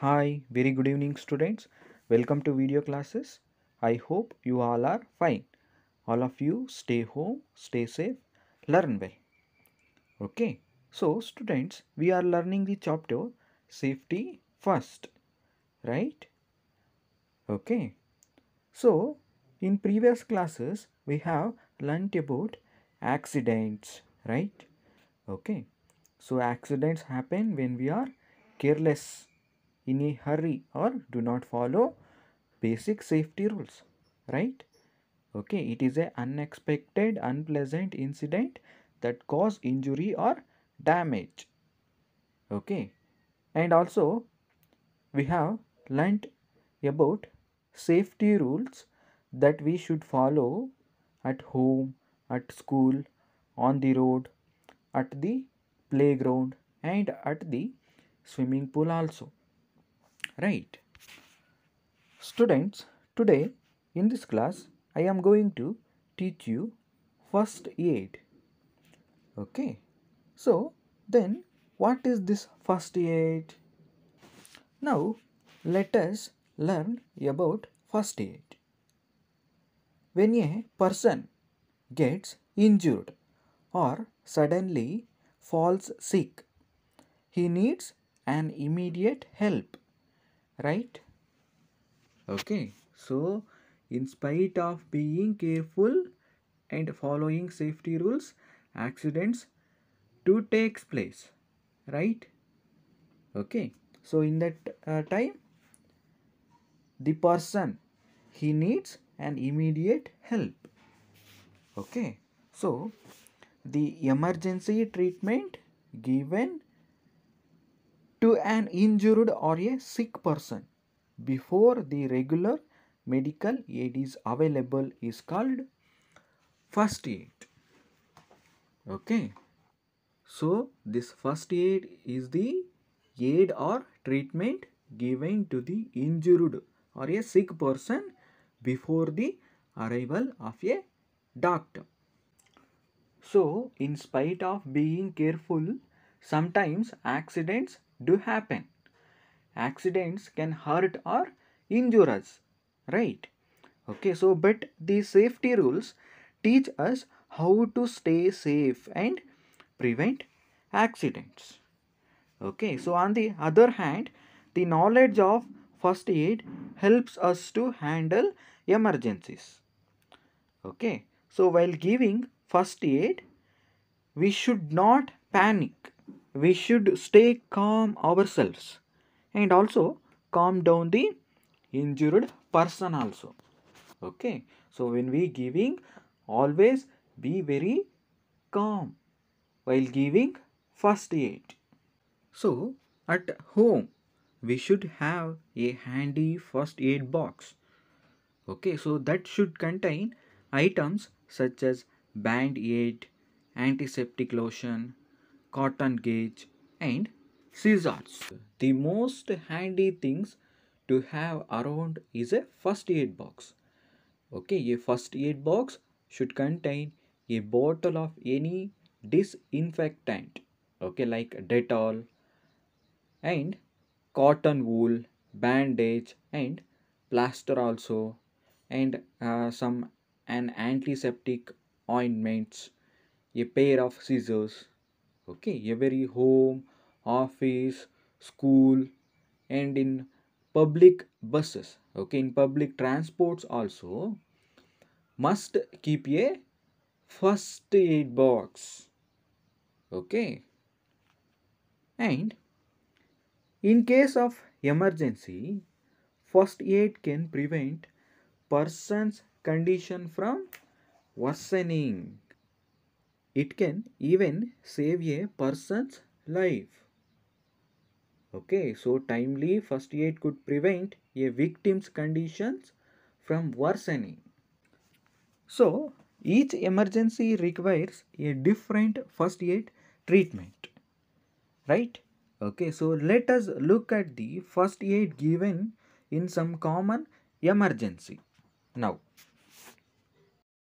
Hi, very good evening students. Welcome to video classes. I hope you all are fine. All of you stay home, stay safe, learn well. Okay, so students, we are learning the chapter safety first, right? Okay, so in previous classes, we have learnt about accidents, right? Okay. So, accidents happen when we are careless, in a hurry or do not follow basic safety rules, right? Okay, it is an unexpected, unpleasant incident that cause injury or damage. Okay, and also we have learnt about safety rules that we should follow at home, at school, on the road, at the playground, and at the swimming pool also. Right. Students, today in this class, I am going to teach you first aid. Okay. So, then what is this first aid? Now, let us learn about first aid when a person gets injured or suddenly falls sick, he needs an immediate help, right? Okay, so in spite of being careful and following safety rules, accidents do takes place, right? Okay, so in that uh, time, the person he needs and immediate help okay so the emergency treatment given to an injured or a sick person before the regular medical aid is available is called first aid okay so this first aid is the aid or treatment given to the injured or a sick person before the arrival of a doctor. So, in spite of being careful, sometimes accidents do happen. Accidents can hurt or injure us, right? Okay, so but the safety rules teach us how to stay safe and prevent accidents. Okay, so on the other hand, the knowledge of first aid helps us to handle emergencies. Okay. So while giving first aid, we should not panic. We should stay calm ourselves and also calm down the injured person also. Okay. So when we giving, always be very calm while giving first aid. So at home we should have a handy first aid box okay so that should contain items such as band-aid antiseptic lotion cotton gauge and scissors the most handy things to have around is a first aid box okay a first aid box should contain a bottle of any disinfectant okay like dettol and cotton wool, bandage, and plaster also, and uh, some an antiseptic ointments, a pair of scissors. Okay, every home, office, school, and in public buses. Okay, in public transports also must keep a first aid box. Okay, and in case of emergency, first aid can prevent person's condition from worsening. It can even save a person's life. Okay, so timely first aid could prevent a victim's conditions from worsening. So, each emergency requires a different first aid treatment, right? okay so let us look at the first aid given in some common emergency now